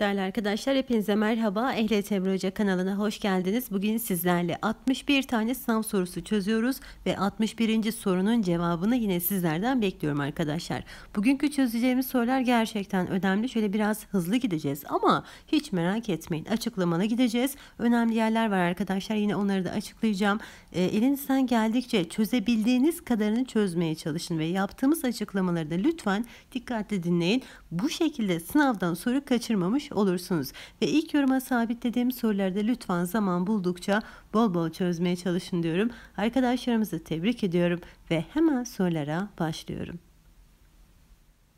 Değerli arkadaşlar hepinize merhaba. Ehli Emre Hoca kanalına hoş geldiniz. Bugün sizlerle 61 tane sınav sorusu çözüyoruz ve 61. sorunun cevabını yine sizlerden bekliyorum arkadaşlar. Bugünkü çözeceğimiz sorular gerçekten önemli. Şöyle biraz hızlı gideceğiz ama hiç merak etmeyin. açıklamana gideceğiz. Önemli yerler var arkadaşlar. Yine onları da açıklayacağım. E, elinizden geldikçe çözebildiğiniz kadarını çözmeye çalışın ve yaptığımız açıklamaları da lütfen dikkatle dinleyin. Bu şekilde sınavdan soru kaçırmamış olursunuz. Ve ilk yoruma sabitlediğim sorularda lütfen zaman buldukça bol bol çözmeye çalışın diyorum. Arkadaşlarımızı tebrik ediyorum ve hemen sorulara başlıyorum.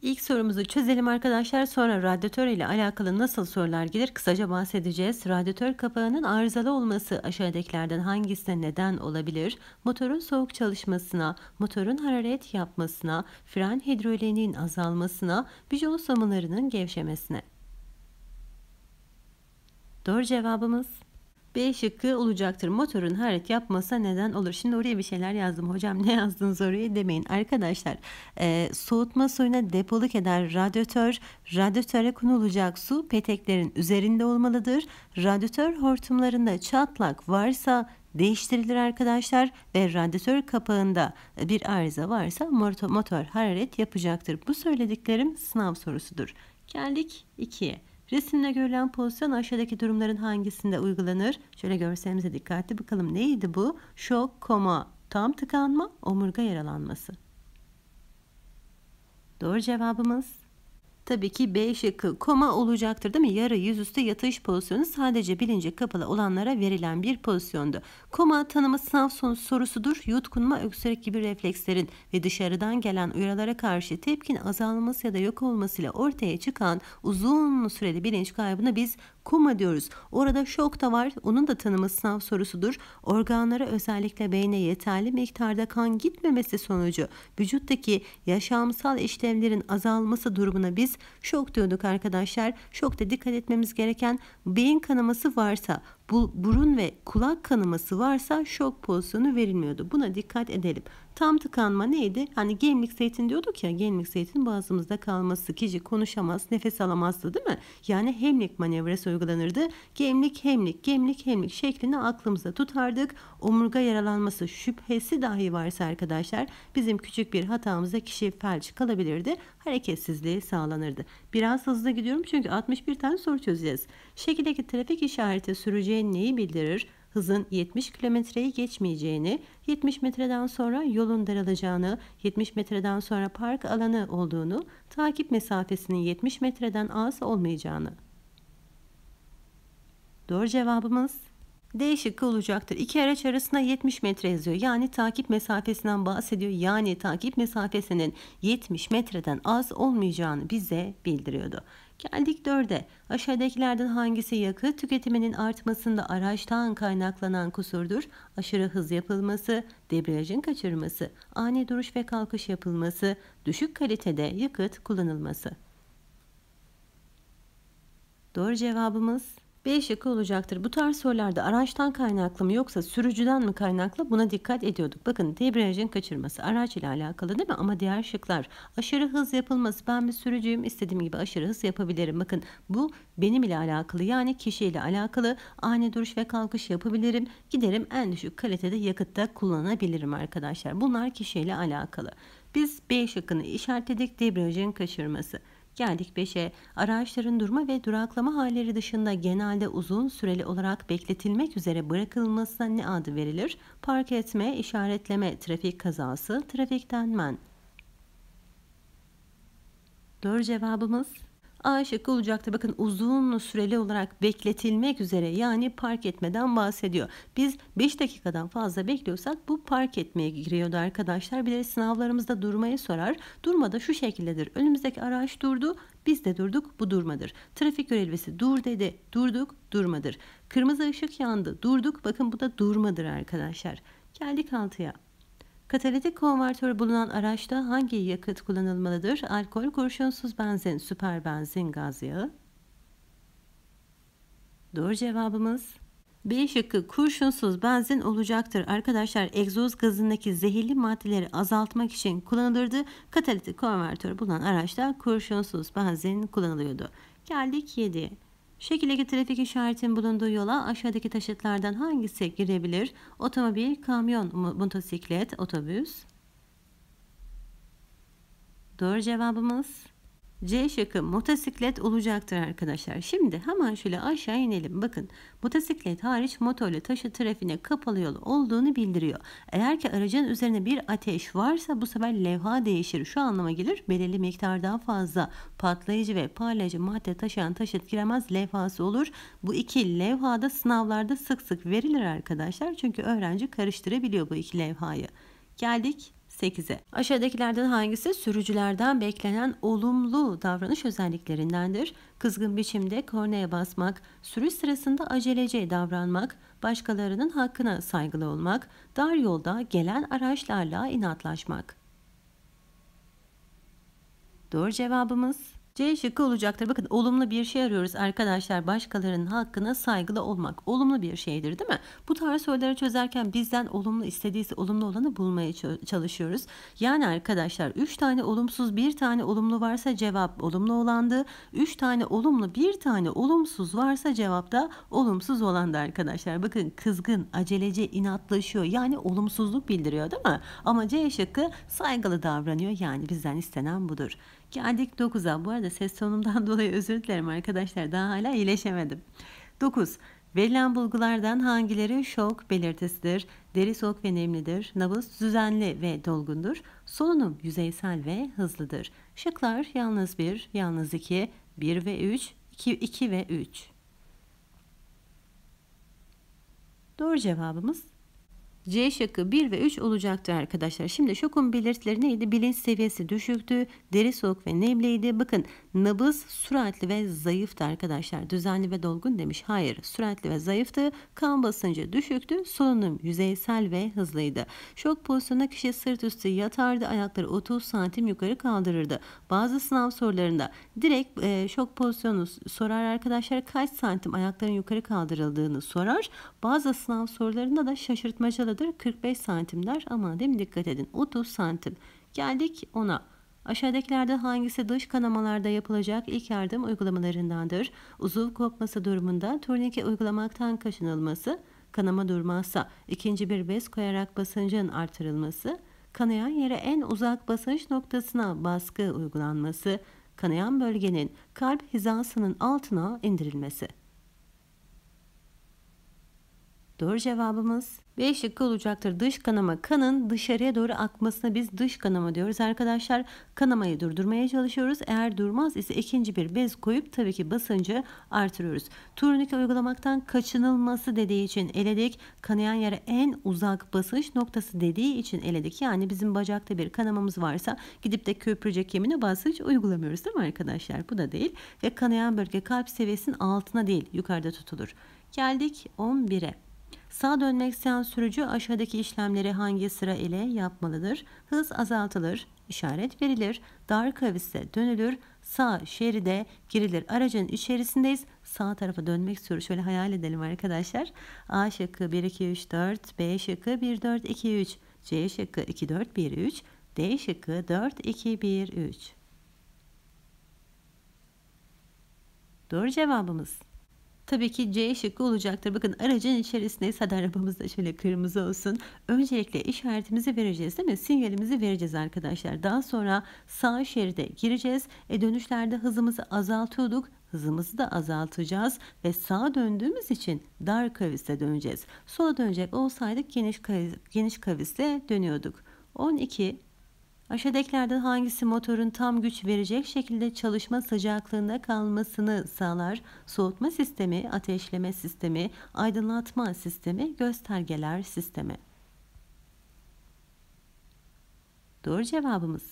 İlk sorumuzu çözelim arkadaşlar. Sonra radyatör ile alakalı nasıl sorular gelir kısaca bahsedeceğiz. Radyatör kapağının arızalı olması aşağıdakilerden hangisine neden olabilir? Motorun soğuk çalışmasına, motorun hararet yapmasına, fren hidroliğinin azalmasına, bijon somunlarının gevşemesine. Doğru cevabımız B şıkkı olacaktır. Motorun hareket yapmasa neden olur? Şimdi oraya bir şeyler yazdım. Hocam ne yazdınız oraya demeyin. Arkadaşlar e, soğutma suyuna depoluk eder radyatör. Radyatöre konulacak su peteklerin üzerinde olmalıdır. Radyatör hortumlarında çatlak varsa değiştirilir arkadaşlar ve radyatör kapağında bir arıza varsa motor, motor hararet yapacaktır. Bu söylediklerim sınav sorusudur. Geldik 2'ye. Resimde görülen pozisyon aşağıdaki durumların hangisinde uygulanır? Şöyle görselimize dikkatli bakalım. Neydi bu? Şok, koma, tam tıkanma, omurga yaralanması. Doğru cevabımız Tabii ki B şıkkı koma olacaktır değil mi? Yarı yüzüstü yatış pozisyonu sadece bilince kapalı olanlara verilen bir pozisyondu. Koma tanımı sınav son sorusudur. Yutkunma, öksürük gibi reflekslerin ve dışarıdan gelen uyarılara karşı tepkin azalması ya da yok olmasıyla ortaya çıkan uzun süreli bilinç kaybını biz koma diyoruz. Orada şok da var. Onun da tanımı sınav sorusudur. Organlara özellikle beyne yeterli miktarda kan gitmemesi sonucu vücuttaki yaşamsal işlemlerin azalması durumuna biz şok diyorduk arkadaşlar. Şokta dikkat etmemiz gereken beyin kanaması varsa bu burun ve kulak kanaması varsa şok pozisyonu verilmiyordu. Buna dikkat edelim. Tam tıkanma neydi? Hani gemlik zeytin diyorduk ya gemlik zeytin boğazımızda kalması kişi konuşamaz nefes alamazdı değil mi? Yani hemlik manevrası uygulanırdı. Gemlik hemlik gemlik hemlik şeklini aklımızda tutardık. Omurga yaralanması şüphesi dahi varsa arkadaşlar bizim küçük bir hatamıza kişi felç kalabilirdi. Hareketsizliği sağlanırdı. Biraz hızlı gidiyorum çünkü 61 tane soru çözeceğiz. Şekildeki trafik işareti süreceğin neyi bildirir? hızın 70 kilometreyi geçmeyeceğini, 70 metreden sonra yolun daralacağını, 70 metreden sonra park alanı olduğunu, takip mesafesinin 70 metreden az olmayacağını. Doğru cevabımız D şıkkı olacaktır. İki araç arasında 70 metre yazıyor. Yani takip mesafesinden bahsediyor. Yani takip mesafesinin 70 metreden az olmayacağını bize bildiriyordu. Geldik dörde. Aşağıdakilerden hangisi yakıt tüketiminin artmasında araçtan kaynaklanan kusurdur? Aşırı hız yapılması, debriyajın kaçırması, ani duruş ve kalkış yapılması, düşük kalitede yakıt kullanılması. Doğru cevabımız B şıkkı olacaktır. Bu tarz sorularda araçtan kaynaklı mı yoksa sürücüden mi kaynaklı buna dikkat ediyorduk. Bakın debriyajın kaçırması araç ile alakalı değil mi? Ama diğer şıklar aşırı hız yapılması ben bir sürücüyüm istediğim gibi aşırı hız yapabilirim. Bakın bu benim ile alakalı yani kişi ile alakalı ani duruş ve kalkış yapabilirim. Giderim en düşük kalitede yakıtta kullanabilirim arkadaşlar. Bunlar kişi ile alakalı. Biz B şıkkını işaretledik debriyajın kaçırması. Geldik 5'e. Araçların durma ve duraklama halleri dışında genelde uzun süreli olarak bekletilmek üzere bırakılmasına ne adı verilir? Park etme, işaretleme, trafik kazası, trafikten men. Doğru cevabımız A şıkkı olacaktı. Bakın uzun süreli olarak bekletilmek üzere yani park etmeden bahsediyor. Biz 5 dakikadan fazla bekliyorsak bu park etmeye giriyordu arkadaşlar. Bir de sınavlarımızda durmayı sorar. Durma da şu şekildedir. Önümüzdeki araç durdu. Biz de durduk bu durmadır. Trafik görevlisi dur dedi durduk durmadır. Kırmızı ışık yandı durduk bakın bu da durmadır arkadaşlar. Geldik altıya. Katalitik konvertörü bulunan araçta hangi yakıt kullanılmalıdır? Alkol, kurşunsuz benzin, süper benzin, gaz yağı. Doğru cevabımız B şıkkı kurşunsuz benzin olacaktır. Arkadaşlar egzoz gazındaki zehirli maddeleri azaltmak için kullanılırdı. Katalitik konvertör bulunan araçta kurşunsuz benzin kullanılıyordu. Geldik 7'ye. Şekildeki trafik işaretinin bulunduğu yola aşağıdaki taşıtlardan hangisi girebilir? Otomobil, kamyon, motosiklet, otobüs. Doğru cevabımız C şıkkı motosiklet olacaktır arkadaşlar. Şimdi hemen şöyle aşağı inelim. Bakın motosiklet hariç motorlu taşı trafiğine kapalı yol olduğunu bildiriyor. Eğer ki aracın üzerine bir ateş varsa bu sefer levha değişir. Şu anlama gelir belirli miktardan fazla patlayıcı ve parlayıcı madde taşıyan taşıt giremez levhası olur. Bu iki levhada sınavlarda sık sık verilir arkadaşlar. Çünkü öğrenci karıştırabiliyor bu iki levhayı. Geldik 8'e. Aşağıdakilerden hangisi sürücülerden beklenen olumlu davranış özelliklerindendir? Kızgın biçimde korneye basmak, sürüş sırasında acelece davranmak, başkalarının hakkına saygılı olmak, dar yolda gelen araçlarla inatlaşmak. Doğru cevabımız C şıkkı olacaktır. Bakın olumlu bir şey arıyoruz arkadaşlar. Başkalarının hakkına saygılı olmak olumlu bir şeydir değil mi? Bu tarz soruları çözerken bizden olumlu istediyse olumlu olanı bulmaya çalışıyoruz. Yani arkadaşlar 3 tane olumsuz bir tane olumlu varsa cevap olumlu olandı. 3 tane olumlu bir tane olumsuz varsa cevap da olumsuz olandı arkadaşlar. Bakın kızgın, acelece, inatlaşıyor. Yani olumsuzluk bildiriyor değil mi? Ama C şıkkı saygılı davranıyor. Yani bizden istenen budur. Geldik 9'a. Bu arada ses tonumdan dolayı özür dilerim arkadaşlar. Daha hala iyileşemedim. 9. Verilen bulgulardan hangileri şok belirtisidir, deri soğuk ve nemlidir, nabız düzenli ve dolgundur, solunum yüzeysel ve hızlıdır. Şıklar yalnız 1, yalnız 2, 1 ve 3, 2, 2 ve 3. Doğru cevabımız C şıkkı 1 ve 3 olacaktı arkadaşlar. Şimdi şokun belirtileri neydi? Bilinç seviyesi düşüktü, deri soğuk ve nemliydi. Bakın nabız süratli ve zayıftı arkadaşlar. Düzenli ve dolgun demiş. Hayır süratli ve zayıftı. Kan basıncı düşüktü. Solunum yüzeysel ve hızlıydı. Şok pozisyonuna kişi sırt üstü yatardı. Ayakları 30 santim yukarı kaldırırdı. Bazı sınav sorularında direkt e, şok pozisyonu sorar arkadaşlar. Kaç santim ayakların yukarı kaldırıldığını sorar. Bazı sınav sorularında da şaşırtmacalı aradadır 45 santimler ama değil mi dikkat edin 30 santim. Geldik ona. aşağıdakilerde hangisi dış kanamalarda yapılacak ilk yardım uygulamalarındandır? Uzuv kopması durumunda turnike uygulamaktan kaçınılması, kanama durmazsa ikinci bir bez koyarak basıncın artırılması, kanayan yere en uzak basınç noktasına baskı uygulanması, kanayan bölgenin kalp hizasının altına indirilmesi. Doğru cevabımız B şıkkı olacaktır. Dış kanama kanın dışarıya doğru akmasına biz dış kanama diyoruz arkadaşlar. Kanamayı durdurmaya çalışıyoruz. Eğer durmaz ise ikinci bir bez koyup tabii ki basıncı artırıyoruz. Turnike uygulamaktan kaçınılması dediği için eledik. Kanayan yere en uzak basınç noktası dediği için eledik. Yani bizim bacakta bir kanamamız varsa gidip de köprücek kemiğine basınç uygulamıyoruz değil mi arkadaşlar? Bu da değil. Ve kanayan bölge kalp seviyesinin altına değil yukarıda tutulur. Geldik 11'e. Sağa dönmek isteyen sürücü aşağıdaki işlemleri hangi sıra ile yapmalıdır? Hız azaltılır, işaret verilir, dar kaviste dönülür, sağ şeride girilir. Aracın içerisindeyiz. Sağ tarafa dönmek istiyoruz. Şöyle hayal edelim arkadaşlar. A şıkkı 1, 2, 3, 4. B şıkkı 1, 4, 2, 3. C şıkkı 2, 4, 1, 3. D şıkkı 4, 2, 1, 3. Doğru cevabımız Tabii ki C şıkkı olacaktır. Bakın aracın içerisindeyiz. Hadi arabamız da şöyle kırmızı olsun. Öncelikle işaretimizi vereceğiz değil mi? Sinyalimizi vereceğiz arkadaşlar. Daha sonra sağ şeride gireceğiz. E dönüşlerde hızımızı azaltıyorduk hızımızı da azaltacağız ve sağa döndüğümüz için dar kaviste döneceğiz. Sola dönecek olsaydık geniş, geniş kaviste dönüyorduk. 12 Aşağıdakilerden hangisi motorun tam güç verecek şekilde çalışma sıcaklığında kalmasını sağlar? Soğutma sistemi, ateşleme sistemi, aydınlatma sistemi, göstergeler sistemi. Doğru cevabımız.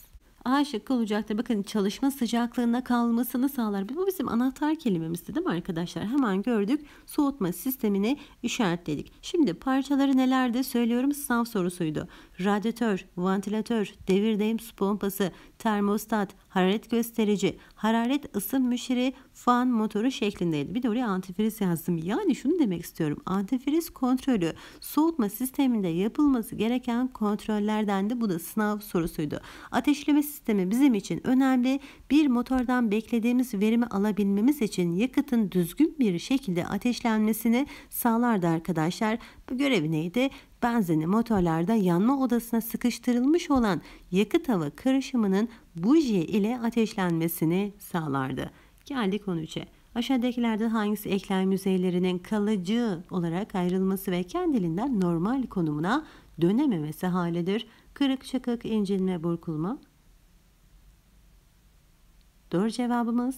A şıkkı olacaktır. Bakın çalışma sıcaklığında kalmasını sağlar. Bu bizim anahtar kelimemiz değil mi arkadaşlar? Hemen gördük. Soğutma sistemini işaretledik. Şimdi parçaları nelerdi söylüyorum. Sınav sorusuydu radyatör, vantilatör, devir su pompası, termostat, hararet gösterici, hararet ısım müşiri, fan motoru şeklindeydi. Bir de oraya antifriz yazdım. Yani şunu demek istiyorum. Antifriz kontrolü soğutma sisteminde yapılması gereken kontrollerden de bu da sınav sorusuydu. Ateşleme sistemi bizim için önemli. Bir motordan beklediğimiz verimi alabilmemiz için yakıtın düzgün bir şekilde ateşlenmesini sağlardı arkadaşlar. Görevi neydi? Benzinli motorlarda yanma odasına sıkıştırılmış olan yakıt hava karışımının buji ile ateşlenmesini sağlardı. Geldik 13'e. Aşağıdakilerden hangisi eklem yüzeylerinin kalıcı olarak ayrılması ve kendiliğinden normal konumuna dönememesi halidir? Kırık, çakık, incinme, burkulma. Doğru cevabımız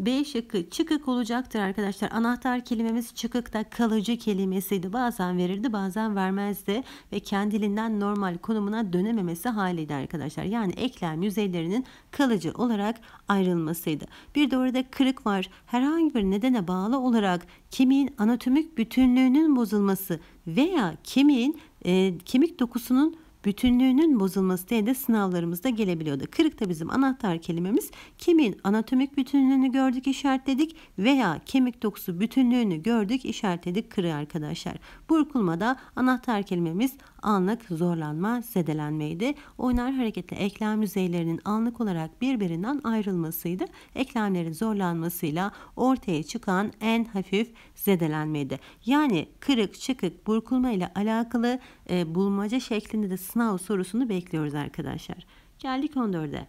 B şıkkı çıkık olacaktır arkadaşlar. Anahtar kelimemiz çıkık da kalıcı kelimesiydi. Bazen verirdi bazen vermezdi ve kendiliğinden normal konumuna dönememesi haliydi arkadaşlar. Yani eklem yüzeylerinin kalıcı olarak ayrılmasıydı. Bir de orada kırık var. Herhangi bir nedene bağlı olarak kemiğin anatomik bütünlüğünün bozulması veya kemiğin e, kemik dokusunun Bütünlüğünün bozulması diye de sınavlarımızda gelebiliyordu. Kırık da bizim anahtar kelimemiz. Kemiğin anatomik bütünlüğünü gördük işaretledik veya kemik dokusu bütünlüğünü gördük işaretledik kırı arkadaşlar. Burkulma da anahtar kelimemiz anlık zorlanma, zedelenmeydi. Oynar hareketle eklem yüzeylerinin anlık olarak birbirinden ayrılmasıydı. Eklemlerin zorlanmasıyla ortaya çıkan en hafif zedelenmeydi. Yani kırık, çıkık, burkulma ile alakalı e, bulmaca şeklinde de sınav sorusunu bekliyoruz arkadaşlar. Geldik 14'e.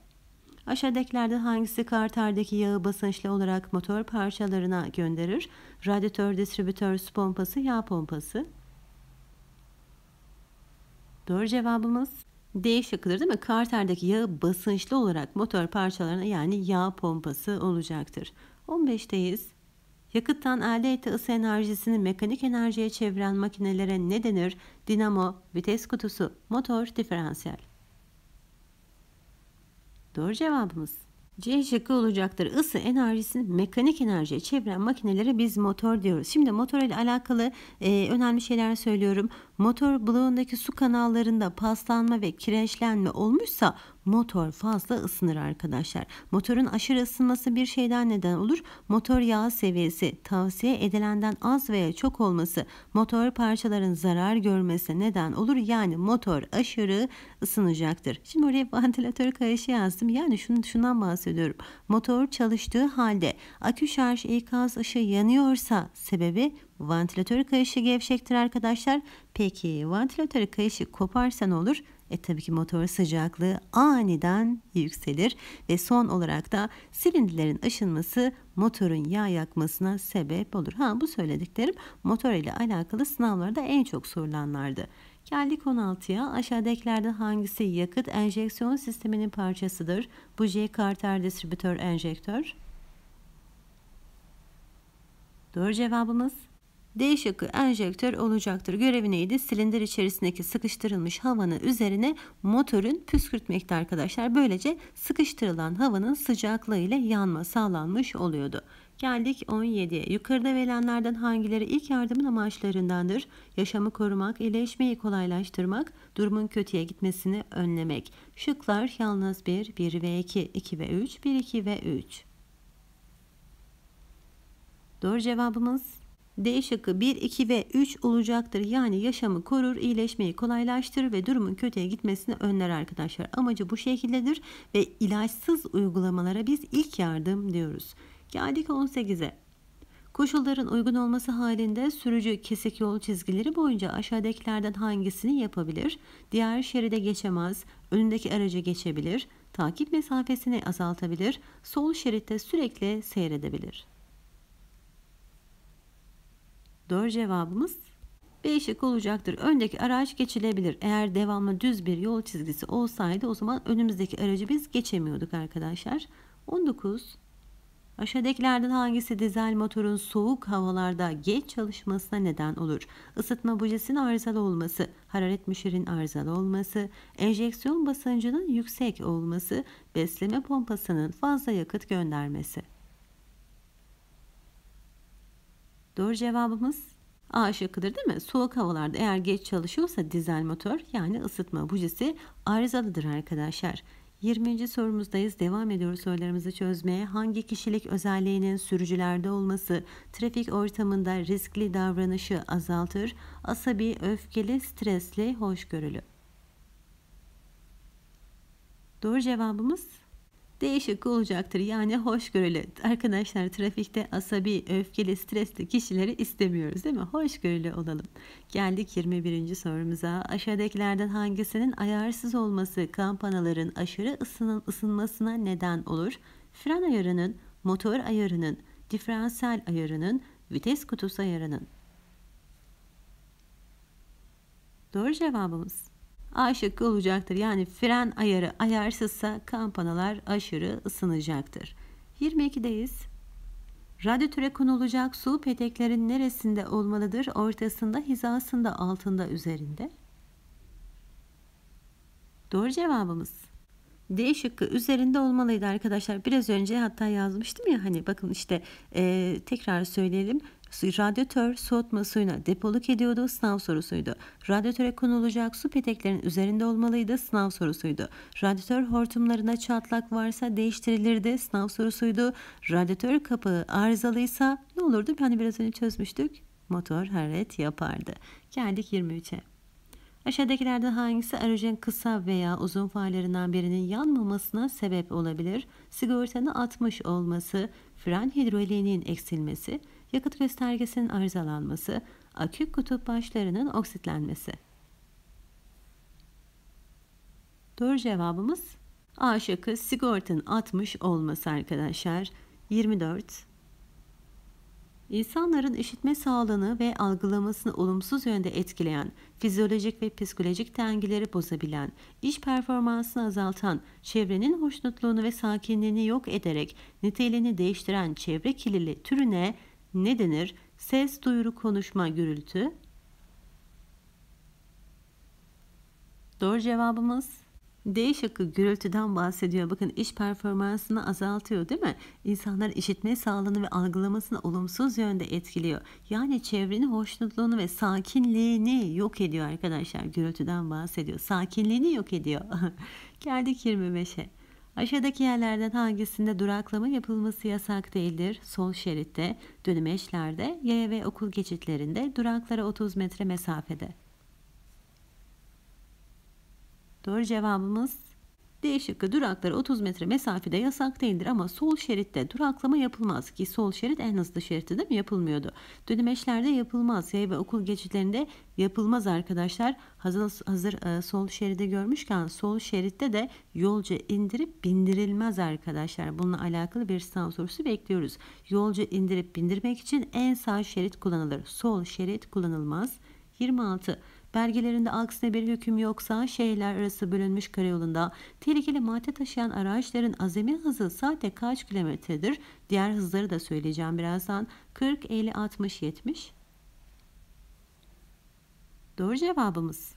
Aşağıdakilerden hangisi kartardaki yağı basınçlı olarak motor parçalarına gönderir? Radyatör, distribütör, su pompası, yağ pompası. Doğru cevabımız D şıkkıdır değil mi? Karter'deki yağı basınçlı olarak motor parçalarına yani yağ pompası olacaktır. 15'teyiz. Yakıttan elde ettiği ısı enerjisini mekanik enerjiye çeviren makinelere ne denir? Dinamo, vites kutusu, motor, diferansiyel. Doğru cevabımız C şıkkı olacaktır. Isı enerjisini mekanik enerjiye çeviren makinelere biz motor diyoruz. Şimdi motor ile alakalı e, önemli şeyler söylüyorum. Motor bloğundaki su kanallarında paslanma ve kireçlenme olmuşsa motor fazla ısınır arkadaşlar. Motorun aşırı ısınması bir şeyden neden olur. Motor yağı seviyesi tavsiye edilenden az veya çok olması motor parçaların zarar görmesi neden olur. Yani motor aşırı ısınacaktır. Şimdi oraya ventilatör kayışı yazdım. Yani şunu, şundan bahsediyorum. Motor çalıştığı halde akü şarj ikaz ışığı yanıyorsa sebebi Vantilatörü kayışı gevşektir arkadaşlar. Peki vantilatörü kayışı koparsa ne olur? E tabii ki motor sıcaklığı aniden yükselir ve son olarak da silindirlerin aşınması motorun yağ yakmasına sebep olur. Ha bu söylediklerim motor ile alakalı sınavlarda en çok sorulanlardı. Geldik 16'ya. Aşağıdakilerden hangisi yakıt enjeksiyon sisteminin parçasıdır? Bu J karter, distribütör, enjektör. Doğru cevabımız D şıkkı enjektör olacaktır. Görevi neydi? Silindir içerisindeki sıkıştırılmış havanın üzerine motorun püskürtmekti arkadaşlar. Böylece sıkıştırılan havanın sıcaklığı ile yanma sağlanmış oluyordu. Geldik 17'ye. Yukarıda verilenlerden hangileri ilk yardımın amaçlarındandır? Yaşamı korumak, iyileşmeyi kolaylaştırmak, durumun kötüye gitmesini önlemek. Şıklar yalnız 1, 1 ve 2, 2 ve 3, 1, 2 ve 3. Doğru cevabımız D şıkkı 1, 2 ve 3 olacaktır. Yani yaşamı korur, iyileşmeyi kolaylaştırır ve durumun kötüye gitmesini önler arkadaşlar. Amacı bu şekildedir ve ilaçsız uygulamalara biz ilk yardım diyoruz. Geldik 18'e. Koşulların uygun olması halinde sürücü kesik yol çizgileri boyunca aşağıdakilerden hangisini yapabilir? Diğer şeride geçemez, önündeki araca geçebilir, takip mesafesini azaltabilir, sol şeritte sürekli seyredebilir. Doğru cevabımız B şık olacaktır. Öndeki araç geçilebilir. Eğer devamlı düz bir yol çizgisi olsaydı o zaman önümüzdeki aracı biz geçemiyorduk arkadaşlar. 19. Aşağıdakilerden hangisi dizel motorun soğuk havalarda geç çalışmasına neden olur? Isıtma bujesinin arızalı olması, hararet müşerin arızalı olması, enjeksiyon basıncının yüksek olması, besleme pompasının fazla yakıt göndermesi. Doğru cevabımız A şıkkıdır değil mi? Soğuk havalarda eğer geç çalışıyorsa dizel motor yani ısıtma bujisi arızalıdır arkadaşlar. 20. sorumuzdayız. Devam ediyoruz sorularımızı çözmeye. Hangi kişilik özelliğinin sürücülerde olması trafik ortamında riskli davranışı azaltır? Asabi, öfkeli, stresli, hoşgörülü. Doğru cevabımız değişik olacaktır. Yani hoşgörülü. Arkadaşlar trafikte asabi, öfkeli, stresli kişileri istemiyoruz değil mi? Hoşgörülü olalım. Geldik 21. sorumuza. Aşağıdakilerden hangisinin ayarsız olması kampanaların aşırı ısının, ısınmasına neden olur? Fren ayarının, motor ayarının, diferansiyel ayarının, vites kutusu ayarının. Doğru cevabımız A şıkkı olacaktır. Yani fren ayarı ayarsızsa kampanalar aşırı ısınacaktır. 22'deyiz. Radyatöre konulacak su peteklerin neresinde olmalıdır? Ortasında, hizasında, altında, üzerinde. Doğru cevabımız. D şıkkı üzerinde olmalıydı arkadaşlar. Biraz önce hatta yazmıştım ya hani bakın işte e, tekrar söyleyelim. Radyatör soğutma suyuna depoluk ediyordu sınav sorusuydu. Radyatöre konulacak su peteklerin üzerinde olmalıydı sınav sorusuydu. Radyatör hortumlarına çatlak varsa değiştirilirdi sınav sorusuydu. Radyatör kapağı arızalıysa ne olurdu? Hani biraz önce çözmüştük. Motor hareket yapardı. Geldik 23'e. Aşağıdakilerden hangisi aracın kısa veya uzun farlarından birinin yanmamasına sebep olabilir? Sigortanı atmış olması, fren hidroliğinin eksilmesi, yakıt göstergesinin arızalanması, akü kutup başlarının oksitlenmesi. Doğru cevabımız A şıkkı sigortanın 60 olması arkadaşlar. 24. İnsanların işitme sağlığını ve algılamasını olumsuz yönde etkileyen, fizyolojik ve psikolojik dengeleri bozabilen, iş performansını azaltan, çevrenin hoşnutluğunu ve sakinliğini yok ederek niteliğini değiştiren çevre kilili türüne ne denir? Ses, duyuru, konuşma, gürültü. Doğru cevabımız D şıkkı gürültüden bahsediyor. Bakın iş performansını azaltıyor değil mi? İnsanlar işitme sağlığını ve algılamasını olumsuz yönde etkiliyor. Yani çevrenin hoşnutluğunu ve sakinliğini yok ediyor arkadaşlar. Gürültüden bahsediyor. Sakinliğini yok ediyor. Geldik 25'e. Aşağıdaki yerlerden hangisinde duraklama yapılması yasak değildir? Sol şeritte, dönemeçlerde, yaya ve okul geçitlerinde, duraklara 30 metre mesafede. Doğru cevabımız D şıkkı duraklar 30 metre mesafede yasak değildir ama sol şeritte duraklama yapılmaz ki sol şerit en hızlı şeritte de mi yapılmıyordu? Dönemeçlerde yapılmaz. Yay ve okul geçitlerinde yapılmaz arkadaşlar. Hazır, hazır e, sol şeridi görmüşken sol şeritte de yolcu indirip bindirilmez arkadaşlar. Bununla alakalı bir sınav sorusu bekliyoruz. Yolcu indirip bindirmek için en sağ şerit kullanılır. Sol şerit kullanılmaz. 26. Belgelerinde aksine bir hüküm yoksa şehirler arası bölünmüş karayolunda tehlikeli madde taşıyan araçların azami hızı saatte kaç kilometredir? Diğer hızları da söyleyeceğim birazdan. 40, 50, 60, 70. Doğru cevabımız.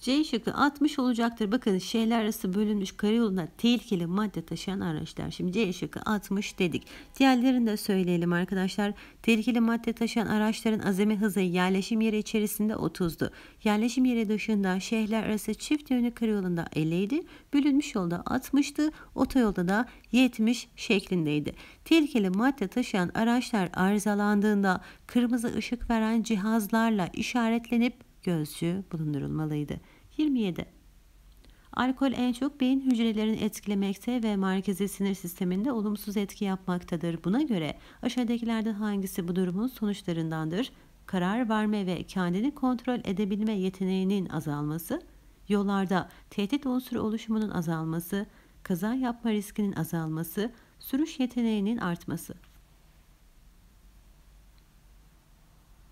C şıkkı 60 olacaktır. Bakın şehirler arası bölünmüş karayolunda tehlikeli madde taşıyan araçlar. Şimdi C şıkkı 60 dedik. Diğerlerini de söyleyelim arkadaşlar. Tehlikeli madde taşıyan araçların azami hızı yerleşim yeri içerisinde 30'du. Yerleşim yeri dışında şehirler arası çift yönlü karayolunda 50'ydi. Bölünmüş yolda 60'tı. Otoyolda da 70 şeklindeydi. Tehlikeli madde taşıyan araçlar arızalandığında kırmızı ışık veren cihazlarla işaretlenip gözcü bulundurulmalıydı. 27. Alkol en çok beyin hücrelerini etkilemekte ve merkezi sinir sisteminde olumsuz etki yapmaktadır. Buna göre aşağıdakilerden hangisi bu durumun sonuçlarındandır? Karar verme ve kendini kontrol edebilme yeteneğinin azalması, yollarda tehdit unsuru oluşumunun azalması, kaza yapma riskinin azalması, sürüş yeteneğinin artması.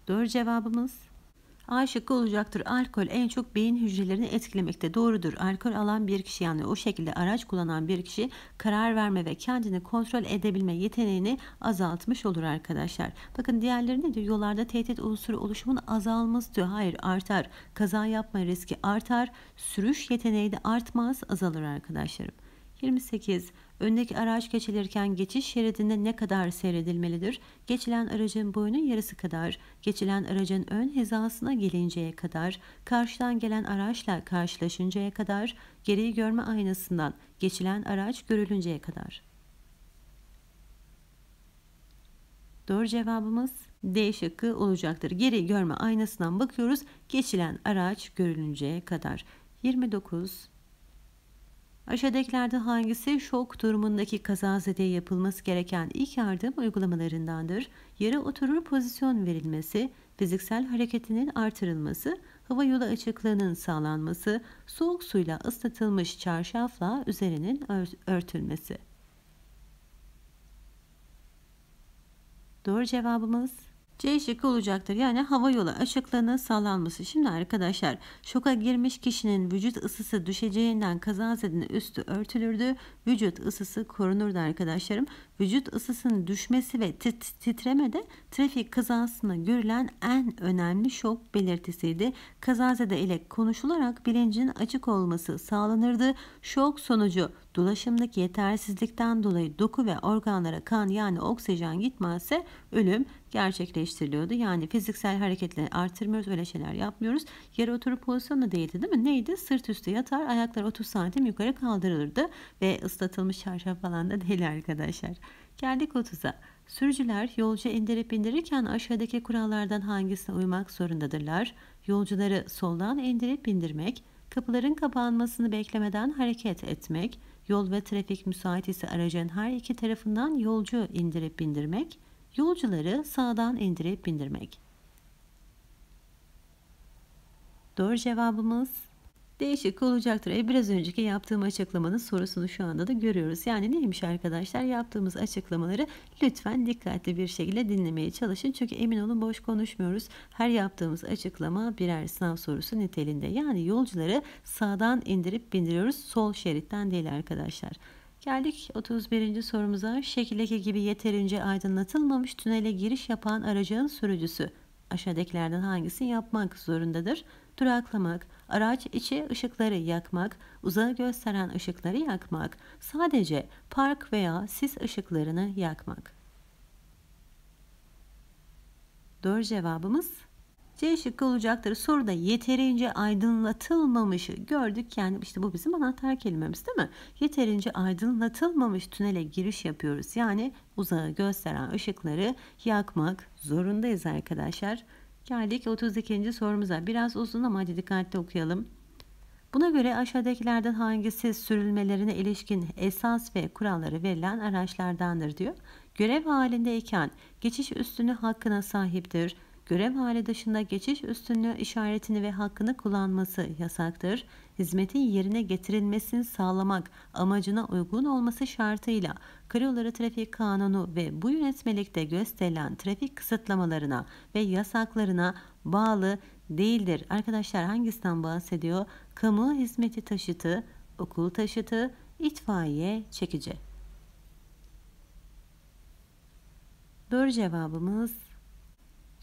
Doğru cevabımız A şıkkı olacaktır. Alkol en çok beyin hücrelerini etkilemekte doğrudur. Alkol alan bir kişi yani o şekilde araç kullanan bir kişi karar verme ve kendini kontrol edebilme yeteneğini azaltmış olur arkadaşlar. Bakın diğerleri ne diyor? Yollarda tehdit unsuru oluşumun azalması diyor. Hayır artar. Kaza yapma riski artar. Sürüş yeteneği de artmaz azalır arkadaşlarım. 28. Öndeki araç geçilirken geçiş şeridinde ne kadar seyredilmelidir? Geçilen aracın boyunun yarısı kadar, geçilen aracın ön hizasına gelinceye kadar, karşıdan gelen araçla karşılaşıncaya kadar, geriyi görme aynasından geçilen araç görülünceye kadar. Doğru cevabımız D şıkkı olacaktır. Geri görme aynasından bakıyoruz. Geçilen araç görülünceye kadar. 29 Aşağıdakilerde hangisi şok durumundaki kazazedeye yapılması gereken ilk yardım uygulamalarındandır? Yere oturur pozisyon verilmesi, fiziksel hareketinin artırılması, hava yolu açıklığının sağlanması, soğuk suyla ıslatılmış çarşafla üzerinin örtülmesi. Doğru cevabımız C şıkkı olacaktır. Yani hava yolu açıklığının sağlanması. Şimdi arkadaşlar şoka girmiş kişinin vücut ısısı düşeceğinden kaza üstü örtülürdü. Vücut ısısı korunurdu arkadaşlarım vücut ısısının düşmesi ve tit titreme de trafik kazasında görülen en önemli şok belirtisiydi. Kazazede ile konuşularak bilincin açık olması sağlanırdı. Şok sonucu dolaşımdaki yetersizlikten dolayı doku ve organlara kan yani oksijen gitmezse ölüm gerçekleştiriliyordu. Yani fiziksel hareketleri artırmıyoruz öyle şeyler yapmıyoruz. Yere oturup pozisyonu değildi değil mi? Neydi? Sırt üstü yatar ayaklar 30 santim yukarı kaldırılırdı ve ıslatılmış çarşaf falan da değil arkadaşlar. Geldik 30'a. Sürücüler yolcu indirip indirirken aşağıdaki kurallardan hangisine uymak zorundadırlar? Yolcuları soldan indirip indirmek, kapıların kapanmasını beklemeden hareket etmek, yol ve trafik müsait ise aracın her iki tarafından yolcu indirip bindirmek, yolcuları sağdan indirip bindirmek. Doğru cevabımız değişik olacaktır. E biraz önceki yaptığım açıklamanın sorusunu şu anda da görüyoruz. Yani neymiş arkadaşlar? Yaptığımız açıklamaları lütfen dikkatli bir şekilde dinlemeye çalışın. Çünkü emin olun boş konuşmuyoruz. Her yaptığımız açıklama birer sınav sorusu niteliğinde. Yani yolcuları sağdan indirip bindiriyoruz. Sol şeritten değil arkadaşlar. Geldik 31. sorumuza. Şekildeki gibi yeterince aydınlatılmamış tünele giriş yapan aracın sürücüsü aşağıdakilerden hangisini yapmak zorundadır? duraklamak, araç içi ışıkları yakmak, uzağı gösteren ışıkları yakmak, sadece park veya sis ışıklarını yakmak. Doğru cevabımız C şıkkı olacaktır. Soruda yeterince aydınlatılmamışı gördük. Yani işte bu bizim anahtar kelimemiz değil mi? Yeterince aydınlatılmamış tünele giriş yapıyoruz. Yani uzağı gösteren ışıkları yakmak zorundayız arkadaşlar. Geldik 32. sorumuza. Biraz uzun ama hadi dikkatli okuyalım. Buna göre aşağıdakilerden hangisi sürülmelerine ilişkin esas ve kuralları verilen araçlardandır diyor. Görev halindeyken geçiş üstünü hakkına sahiptir görev hali dışında geçiş üstünlüğü işaretini ve hakkını kullanması yasaktır. Hizmetin yerine getirilmesini sağlamak amacına uygun olması şartıyla Karayolları Trafik Kanunu ve bu yönetmelikte gösterilen trafik kısıtlamalarına ve yasaklarına bağlı değildir. Arkadaşlar hangisinden bahsediyor? Kamu hizmeti taşıtı, okul taşıtı, itfaiye çekici. Doğru cevabımız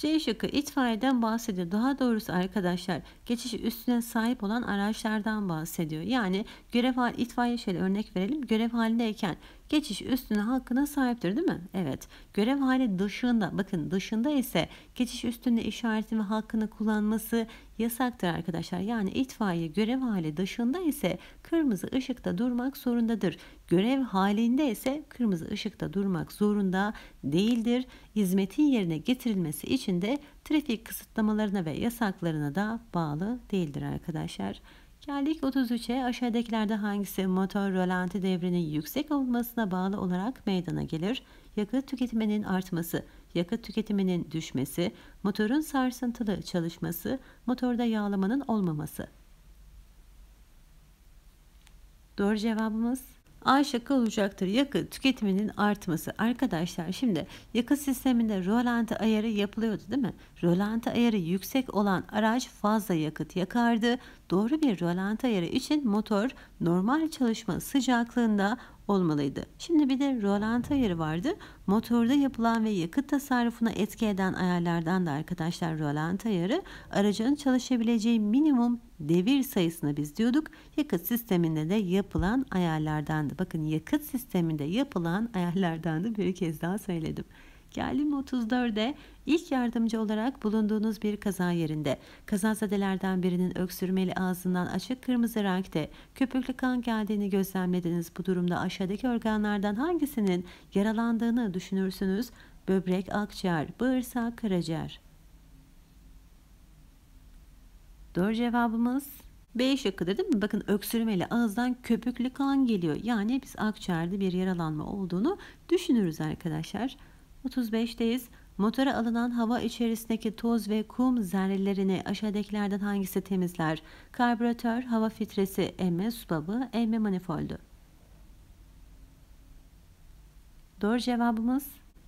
C şıkkı itfaiyeden bahsediyor. Daha doğrusu arkadaşlar geçiş üstüne sahip olan araçlardan bahsediyor. Yani görev hal itfaiye şöyle örnek verelim. Görev halindeyken geçiş üstüne hakkına sahiptir değil mi? Evet. Görev hali dışında bakın dışında ise geçiş üstüne işareti ve hakkını kullanması yasaktır arkadaşlar. Yani itfaiye görev hali dışında ise kırmızı ışıkta durmak zorundadır. Görev halinde ise kırmızı ışıkta durmak zorunda değildir. Hizmetin yerine getirilmesi için de trafik kısıtlamalarına ve yasaklarına da bağlı değildir arkadaşlar. Geldik 33'e aşağıdakilerde hangisi motor rölanti devrinin yüksek olmasına bağlı olarak meydana gelir? Yakıt tüketiminin artması, yakıt tüketiminin düşmesi, motorun sarsıntılı çalışması, motorda yağlamanın olmaması. Doğru cevabımız aşık olacaktır. Yakı tüketiminin artması. Arkadaşlar şimdi yakı sisteminde rolanti ayarı yapılıyordu değil mi? Rolanti ayarı yüksek olan araç fazla yakıt yakardı. Doğru bir rolanti ayarı için motor normal çalışma sıcaklığında olmalıydı. Şimdi bir de rölanta ayarı vardı. Motorda yapılan ve yakıt tasarrufuna etki eden ayarlardan da arkadaşlar rölanta ayarı aracın çalışabileceği minimum devir sayısına biz diyorduk. Yakıt sisteminde de yapılan ayarlardandı. Bakın yakıt sisteminde yapılan ayarlardandı bir kez daha söyledim. Geldim 34'e ilk yardımcı olarak bulunduğunuz bir kaza yerinde. Kazazedelerden birinin öksürmeli ağzından açık kırmızı renkte köpüklü kan geldiğini gözlemlediniz. Bu durumda aşağıdaki organlardan hangisinin yaralandığını düşünürsünüz? Böbrek, akciğer, bağırsak, karaciğer. Doğru cevabımız B şıkkıdır değil mi? Bakın öksürmeli ağızdan köpüklü kan geliyor. Yani biz akciğerde bir yaralanma olduğunu düşünürüz arkadaşlar. 35'teyiz. Motora alınan hava içerisindeki toz ve kum zerrelerini aşağıdakilerden hangisi temizler? Karbüratör, hava filtresi, emme subabı, emme manifoldu. Doğru cevabımız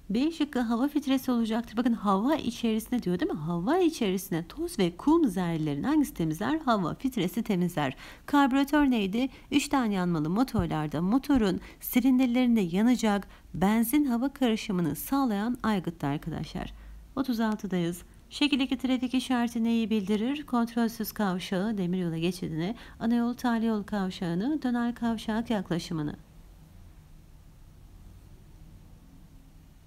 B şıkkı hava filtresi olacaktır. Bakın hava içerisinde diyor değil mi? Hava içerisinde toz ve kum zerrelerinin hangisi temizler? Hava filtresi temizler. Karbüratör neydi? Üç tane yanmalı motorlarda motorun silindirlerinde yanacak benzin hava karışımını sağlayan aygıttı arkadaşlar. 36'dayız. Şekildeki trafik işareti neyi bildirir? Kontrolsüz kavşağı, demiryolu geçidini, anayol tali yol kavşağını, dönel kavşak yaklaşımını.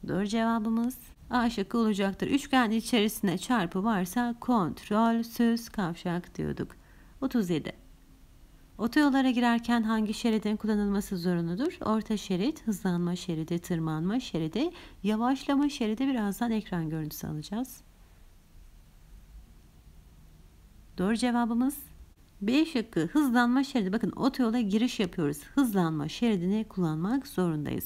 Doğru cevabımız A şıkkı olacaktır. Üçgen içerisine çarpı varsa kontrolsüz kavşak diyorduk. 37. Otoyollara girerken hangi şeridin kullanılması zorunludur? Orta şerit, hızlanma şeridi, tırmanma şeridi, yavaşlama şeridi birazdan ekran görüntüsü alacağız. Doğru cevabımız B şıkkı hızlanma şeridi. Bakın otoyola giriş yapıyoruz. Hızlanma şeridini kullanmak zorundayız.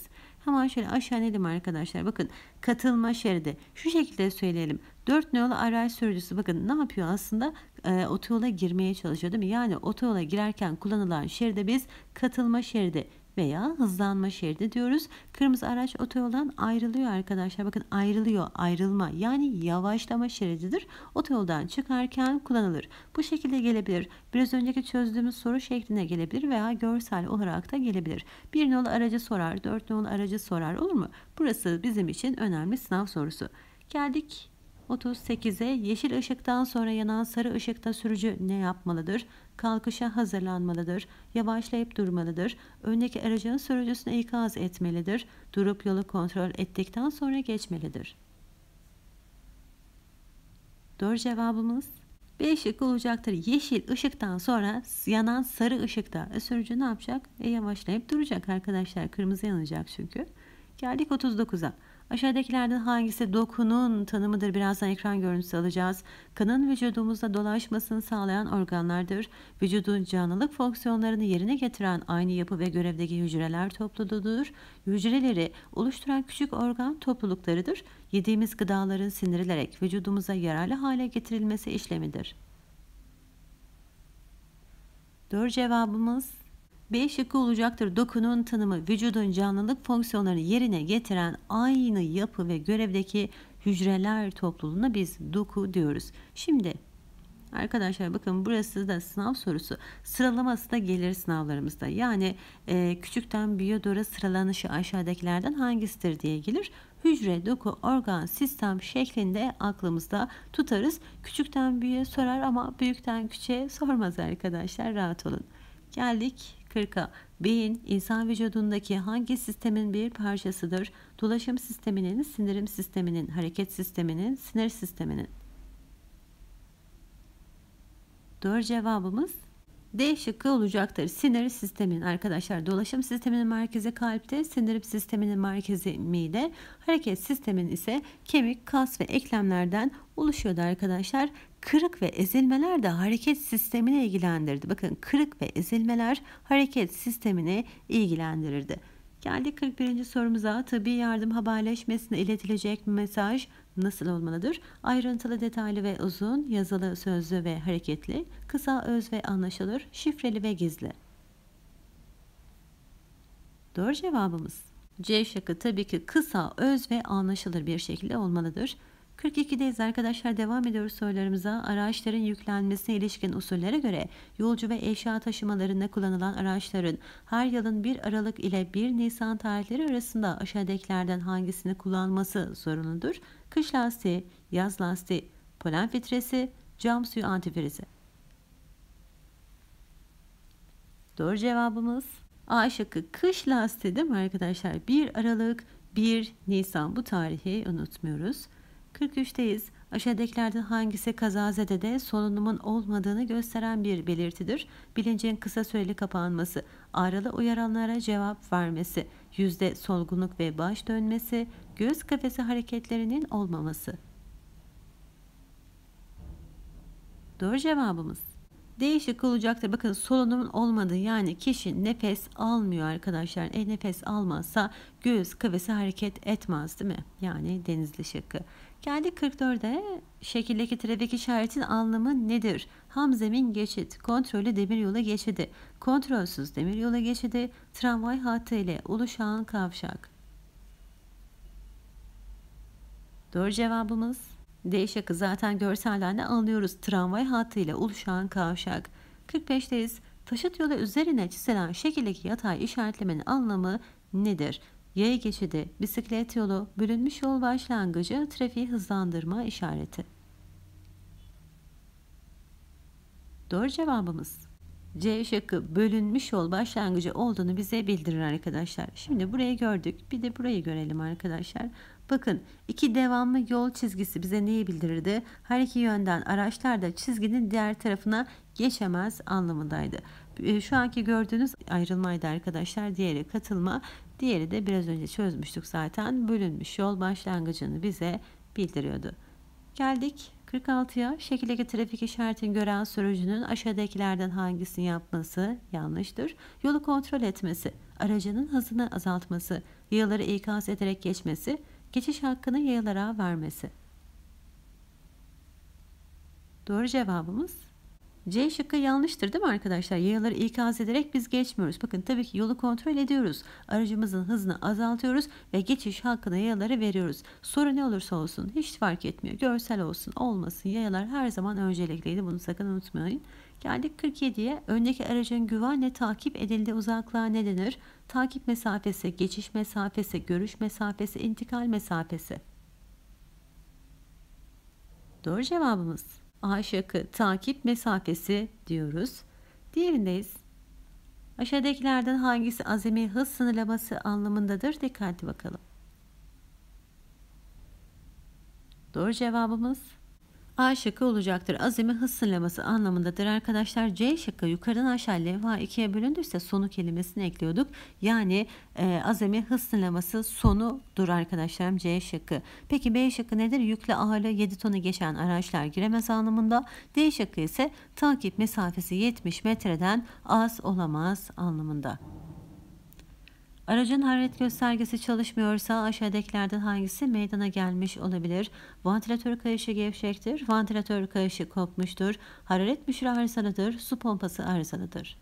Hemen şöyle aşağı ne arkadaşlar? Bakın katılma şeridi. Şu şekilde söyleyelim. Dört nolu aray sürücüsü bakın ne yapıyor aslında? E, otoyola girmeye çalışıyor değil mi? Yani otoyola girerken kullanılan şeride biz katılma şeridi veya hızlanma şeridi diyoruz. Kırmızı araç otoyoldan ayrılıyor arkadaşlar. Bakın ayrılıyor, ayrılma yani yavaşlama şerididir. Otoyoldan çıkarken kullanılır. Bu şekilde gelebilir. Biraz önceki çözdüğümüz soru şeklinde gelebilir veya görsel olarak da gelebilir. Bir nolu aracı sorar, dört nolu aracı sorar olur mu? Burası bizim için önemli sınav sorusu. Geldik 38'e yeşil ışıktan sonra yanan sarı ışıkta sürücü ne yapmalıdır? Kalkışa hazırlanmalıdır, yavaşlayıp durmalıdır, öndeki aracın sürücüsünü ikaz etmelidir, durup yolu kontrol ettikten sonra geçmelidir. Doğru cevabımız B şıkkı olacaktır. Yeşil ışıktan sonra yanan sarı ışıkta e, sürücü ne yapacak? E, yavaşlayıp duracak arkadaşlar. Kırmızı yanacak çünkü. Geldik 39'a. Aşağıdakilerden hangisi dokunun tanımıdır? Birazdan ekran görüntüsü alacağız. Kanın vücudumuzda dolaşmasını sağlayan organlardır. Vücudun canlılık fonksiyonlarını yerine getiren aynı yapı ve görevdeki hücreler topluluğudur. Hücreleri oluşturan küçük organ topluluklarıdır. Yediğimiz gıdaların sindirilerek vücudumuza yararlı hale getirilmesi işlemidir. Doğru cevabımız B şıkkı olacaktır. Dokunun tanımı vücudun canlılık fonksiyonlarını yerine getiren aynı yapı ve görevdeki hücreler topluluğuna biz doku diyoruz. Şimdi Arkadaşlar bakın burası da sınav sorusu. Sıralaması da gelir sınavlarımızda. Yani e, küçükten büyüğe doğru sıralanışı aşağıdakilerden hangisidir diye gelir. Hücre, doku, organ, sistem şeklinde aklımızda tutarız. Küçükten büyüğe sorar ama büyükten küçüğe sormaz arkadaşlar. Rahat olun. Geldik 40'a Beyin, insan vücudundaki hangi sistemin bir parçasıdır? Dolaşım sisteminin, sinirim sisteminin, hareket sisteminin, sinir sisteminin. Doğru cevabımız D şıkkı olacaktır. Sinir sistemin arkadaşlar dolaşım sisteminin merkezi kalpte, sinir sisteminin merkezi mide, hareket sistemin ise kemik, kas ve eklemlerden oluşuyordu arkadaşlar. Kırık ve ezilmeler de hareket sistemini ilgilendirdi. Bakın kırık ve ezilmeler hareket sistemini ilgilendirirdi. Geldik 41. sorumuza tabi yardım haberleşmesine iletilecek mesaj nasıl olmalıdır? Ayrıntılı, detaylı ve uzun, yazılı, sözlü ve hareketli, kısa, öz ve anlaşılır, şifreli ve gizli. Doğru cevabımız. C şıkkı tabii ki kısa, öz ve anlaşılır bir şekilde olmalıdır. 42'deyiz arkadaşlar devam ediyoruz sorularımıza. Araçların yüklenmesine ilişkin usullere göre yolcu ve eşya taşımalarında kullanılan araçların her yılın 1 Aralık ile 1 Nisan tarihleri arasında aşağıdakilerden hangisini kullanması zorunludur? Kış lastiği, yaz lastiği, polen filtresi, cam suyu antifrizi. Doğru cevabımız A şıkkı kış lastiği değil mi arkadaşlar? 1 Aralık 1 Nisan bu tarihi unutmuyoruz. 43'teyiz. Aşağıdakilerden hangisi kazazede de solunumun olmadığını gösteren bir belirtidir? Bilincin kısa süreli kapanması, ağrılı uyaranlara cevap vermesi, yüzde solgunluk ve baş dönmesi, göz kafesi hareketlerinin olmaması. Doğru cevabımız. Değişik olacaktır. Bakın solunumun olmadığı yani kişi nefes almıyor arkadaşlar. E nefes almazsa göğüs kafesi hareket etmez değil mi? Yani denizli şakı. Geldik 44'e. Şekildeki trafik işaretin anlamı nedir? Hamzemin geçit, kontrollü demiryolu geçidi, kontrolsüz demiryolu geçidi, tramvay hattı ile oluşan kavşak. Doğru cevabımız D şıkkı zaten görsellerle anlıyoruz. Tramvay hattı ile oluşan kavşak. 45'teyiz. Taşıt yolu üzerine çizilen şekildeki yatay işaretlemenin anlamı nedir? Yaya geçidi, bisiklet yolu, bölünmüş yol başlangıcı, trafiği hızlandırma işareti. Doğru cevabımız C şıkkı bölünmüş yol başlangıcı olduğunu bize bildirir arkadaşlar. Şimdi burayı gördük. Bir de burayı görelim arkadaşlar. Bakın iki devamlı yol çizgisi bize neyi bildirirdi? Her iki yönden araçlar da çizginin diğer tarafına geçemez anlamındaydı. Ee, şu anki gördüğünüz ayrılmaydı arkadaşlar. Diğeri katılma. Diğeri de biraz önce çözmüştük zaten. Bölünmüş yol başlangıcını bize bildiriyordu. Geldik 46'ya şekildeki trafik işaretini gören sürücünün aşağıdakilerden hangisini yapması yanlıştır. Yolu kontrol etmesi, aracının hızını azaltması, yayaları ikaz ederek geçmesi, geçiş hakkını yayalara vermesi. Doğru cevabımız C şıkkı yanlıştır değil mi arkadaşlar? Yayaları ikaz ederek biz geçmiyoruz. Bakın tabii ki yolu kontrol ediyoruz. Aracımızın hızını azaltıyoruz ve geçiş hakkında yayaları veriyoruz. Soru ne olursa olsun hiç fark etmiyor. Görsel olsun olmasın yayalar her zaman öncelikliydi. Bunu sakın unutmayın. Geldik 47'ye. Öndeki aracın güvenle takip edildiği uzaklığa ne denir? Takip mesafesi, geçiş mesafesi, görüş mesafesi, intikal mesafesi. Doğru cevabımız. A takip mesafesi diyoruz. Diğerindeyiz. Aşağıdakilerden hangisi azami hız sınırlaması anlamındadır? Dikkatli bakalım. Doğru cevabımız A şıkkı olacaktır. Azimi hız sınırlaması anlamındadır arkadaşlar. C şıkkı yukarıdan aşağı levha ikiye bölündüyse sonu kelimesini ekliyorduk. Yani e, azami hız sınırlaması sonudur arkadaşlarım C şıkkı. Peki B şıkkı nedir? Yükle ağırlığı 7 tonu geçen araçlar giremez anlamında. D şıkkı ise takip mesafesi 70 metreden az olamaz anlamında. Aracın hararet göstergesi çalışmıyorsa aşağıdakilerden hangisi meydana gelmiş olabilir? Vantilatör kayışı gevşektir, vantilatör kayışı kopmuştur, hararet müşürü arızalıdır, su pompası arızalıdır.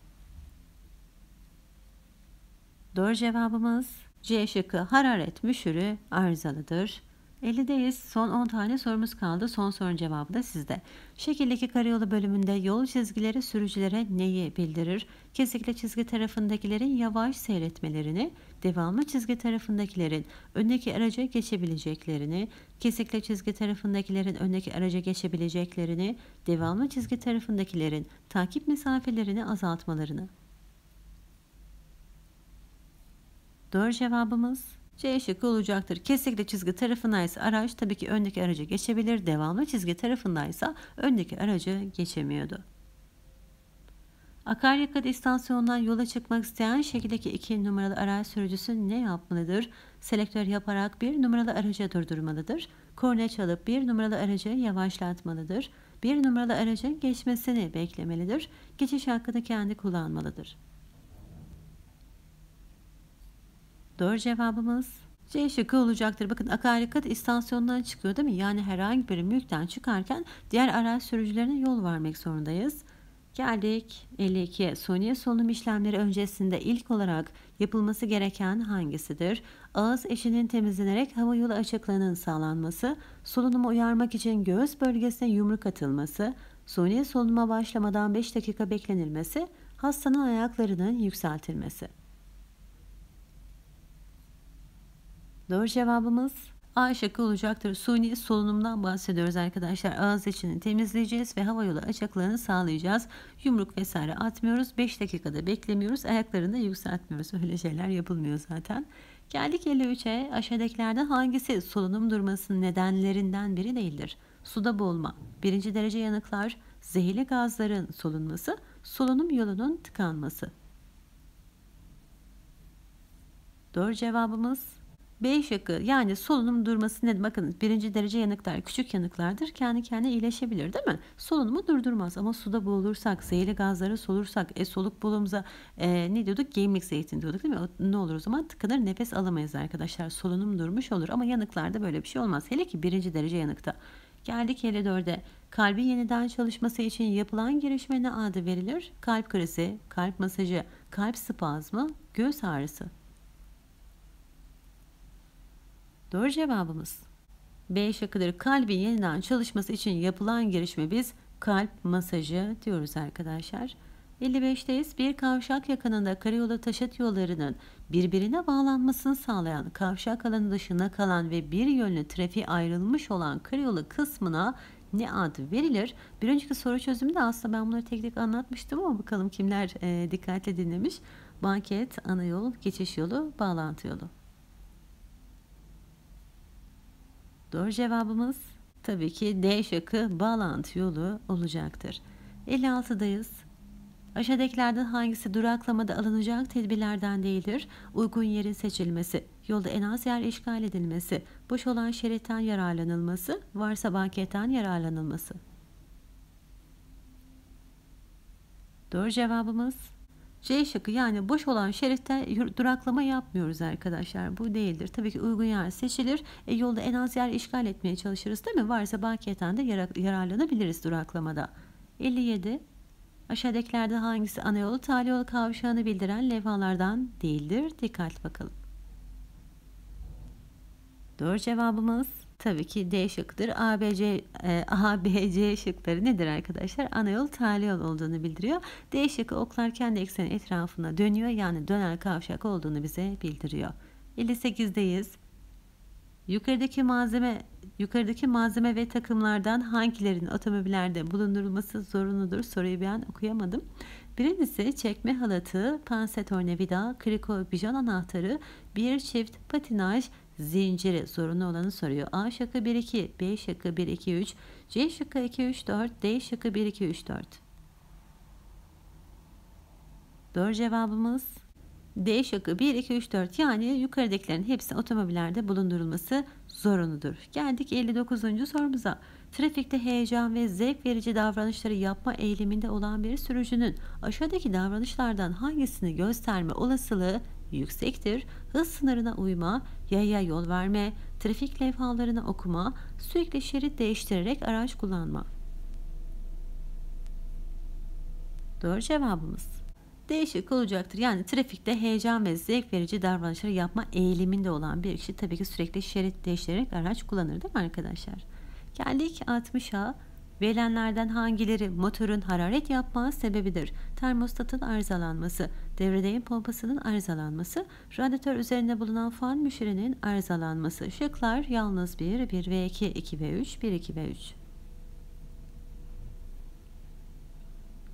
Doğru cevabımız C şıkkı hararet müşürü arızalıdır. 50'deyiz. Son 10 tane sorumuz kaldı. Son sorun cevabı da sizde. Şekildeki karayolu bölümünde yol çizgileri sürücülere neyi bildirir? Kesikli çizgi tarafındakilerin yavaş seyretmelerini, devamlı çizgi tarafındakilerin öndeki araca geçebileceklerini, kesikli çizgi tarafındakilerin öndeki araca geçebileceklerini, devamlı çizgi tarafındakilerin takip mesafelerini azaltmalarını. Doğru cevabımız C şıkkı olacaktır. Kesikli çizgi tarafındaysa araç tabii ki öndeki aracı geçebilir. Devamlı çizgi tarafındaysa öndeki aracı geçemiyordu. Akaryakıt istasyonundan yola çıkmak isteyen şekildeki iki numaralı araç sürücüsü ne yapmalıdır? Selektör yaparak bir numaralı aracı durdurmalıdır. Korna çalıp bir numaralı aracı yavaşlatmalıdır. Bir numaralı aracın geçmesini beklemelidir. Geçiş hakkını kendi kullanmalıdır. Doğru cevabımız C şıkkı olacaktır. Bakın akaryakıt istasyondan çıkıyor değil mi? Yani herhangi bir mülkten çıkarken diğer araç sürücülerine yol vermek zorundayız. Geldik 52. Suniye solunum işlemleri öncesinde ilk olarak yapılması gereken hangisidir? Ağız eşinin temizlenerek hava yolu açıklığının sağlanması, solunumu uyarmak için göğüs bölgesine yumruk atılması, suni solunuma başlamadan 5 dakika beklenilmesi, hastanın ayaklarının yükseltilmesi. Doğru cevabımız A şıkkı olacaktır. Suni solunumdan bahsediyoruz arkadaşlar. Ağız içini temizleyeceğiz ve hava yolu açıklığını sağlayacağız. Yumruk vesaire atmıyoruz. 5 dakikada beklemiyoruz. Ayaklarını da yükseltmiyoruz. Öyle şeyler yapılmıyor zaten. Geldik 53'e. Aşağıdakilerden hangisi solunum durmasının nedenlerinden biri değildir? Suda boğulma, birinci derece yanıklar, zehirli gazların solunması, solunum yolunun tıkanması. Doğru cevabımız B şıkkı yani solunum durması ne? Bakın birinci derece yanıklar küçük yanıklardır. Kendi kendine iyileşebilir değil mi? Solunumu durdurmaz ama suda bulursak zehirli gazları solursak, e, soluk bulumuza e, ne diyorduk? Gemlik zeytin diyorduk değil mi? Ne olur o zaman tıkanır nefes alamayız arkadaşlar. Solunum durmuş olur ama yanıklarda böyle bir şey olmaz. Hele ki birinci derece yanıkta. Geldik hele 54'e. Kalbin yeniden çalışması için yapılan girişme ne adı verilir? Kalp krizi, kalp masajı, kalp spazmı, göğüs ağrısı. Doğru cevabımız. B şakıları kalbin yeniden çalışması için yapılan girişme biz kalp masajı diyoruz arkadaşlar. 55'teyiz. Bir kavşak yakınında karayolu taşıt yollarının birbirine bağlanmasını sağlayan kavşak alanı dışına kalan ve bir yönlü trafiğe ayrılmış olan karayolu kısmına ne ad verilir? Bir önceki soru çözümünde aslında ben bunları tek tek anlatmıştım ama bakalım kimler e, dikkatle dinlemiş. Banket, ana yol, geçiş yolu, bağlantı yolu. Doğru cevabımız tabii ki D şıkkı bağlantı yolu olacaktır. 56'dayız. Aşağıdakilerden hangisi duraklamada alınacak tedbirlerden değildir? Uygun yerin seçilmesi, yolda en az yer işgal edilmesi, boş olan şeritten yararlanılması, varsa banketten yararlanılması. Doğru cevabımız C şıkkı yani boş olan şeritte duraklama yapmıyoruz arkadaşlar. Bu değildir. Tabii ki uygun yer seçilir. E, yolda en az yer işgal etmeye çalışırız değil mi? Varsa bakiyeten de yarar, yararlanabiliriz duraklamada. 57. Aşağıdakilerde hangisi ana yolu tali yolu kavşağını bildiren levhalardan değildir? Dikkat bakalım. Doğru cevabımız Tabii ki D şıkkıdır. A, B, C, e, A, B, C şıkları nedir arkadaşlar? Ana yol tali yol olduğunu bildiriyor. D şıkkı oklar kendi ekseni etrafına dönüyor. Yani döner kavşak olduğunu bize bildiriyor. 58'deyiz. Yukarıdaki malzeme yukarıdaki malzeme ve takımlardan hangilerin otomobillerde bulundurulması zorunludur soruyu ben okuyamadım. Birincisi çekme halatı, pansetorne vida, kriko, bijon anahtarı, bir çift patinaj, zinciri zorunlu olanı soruyor. A şıkkı 1 2, B şıkkı 1 2 3, C şıkkı 2 3 4, D şıkkı 1 2 3 4. Doğru cevabımız D şıkkı 1 2 3 4 yani yukarıdakilerin hepsi otomobillerde bulundurulması zorunludur. Geldik 59. sorumuza. Trafikte heyecan ve zevk verici davranışları yapma eğiliminde olan bir sürücünün aşağıdaki davranışlardan hangisini gösterme olasılığı yüksektir? Hız sınırına uyma, yaya yol verme, trafik levhalarını okuma, sürekli şerit değiştirerek araç kullanma. Doğru cevabımız. Değişik olacaktır. Yani trafikte heyecan ve zevk verici davranışları yapma eğiliminde olan bir kişi tabii ki sürekli şerit değiştirerek araç kullanır değil mi arkadaşlar? Geldik 60'a. Verilenlerden hangileri motorun hararet yapma sebebidir? Termostatın arızalanması, devredeğin pompasının arızalanması, radyatör üzerinde bulunan fan müşirinin arızalanması. Şıklar yalnız 1, 1 ve 2, 2 ve 3, 1, 2 ve 3.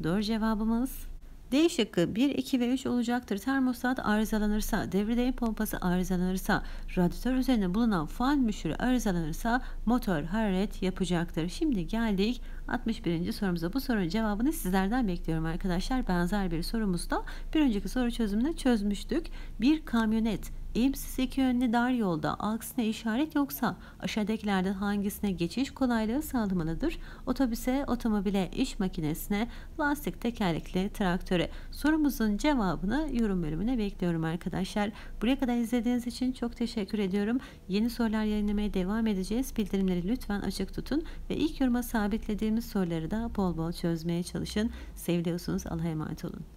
Doğru cevabımız D şıkkı 1, 2 ve 3 olacaktır. Termostat arızalanırsa, devrede el pompası arızalanırsa, radyatör üzerinde bulunan fan müşürü arızalanırsa motor hararet yapacaktır. Şimdi geldik 61. sorumuza. Bu sorunun cevabını sizlerden bekliyorum arkadaşlar. Benzer bir sorumuzda bir önceki soru çözümünde çözmüştük. Bir kamyonet İbsiz iki yönlü dar yolda aksine işaret yoksa aşağıdakilerden hangisine geçiş kolaylığı sağlamalıdır? Otobüse, otomobile, iş makinesine, lastik tekerlekli traktöre. Sorumuzun cevabını yorum bölümüne bekliyorum arkadaşlar. Buraya kadar izlediğiniz için çok teşekkür ediyorum. Yeni sorular yayınlamaya devam edeceğiz. Bildirimleri lütfen açık tutun ve ilk yoruma sabitlediğimiz soruları da bol bol çözmeye çalışın. Seviliyorsunuz. Allah'a emanet olun.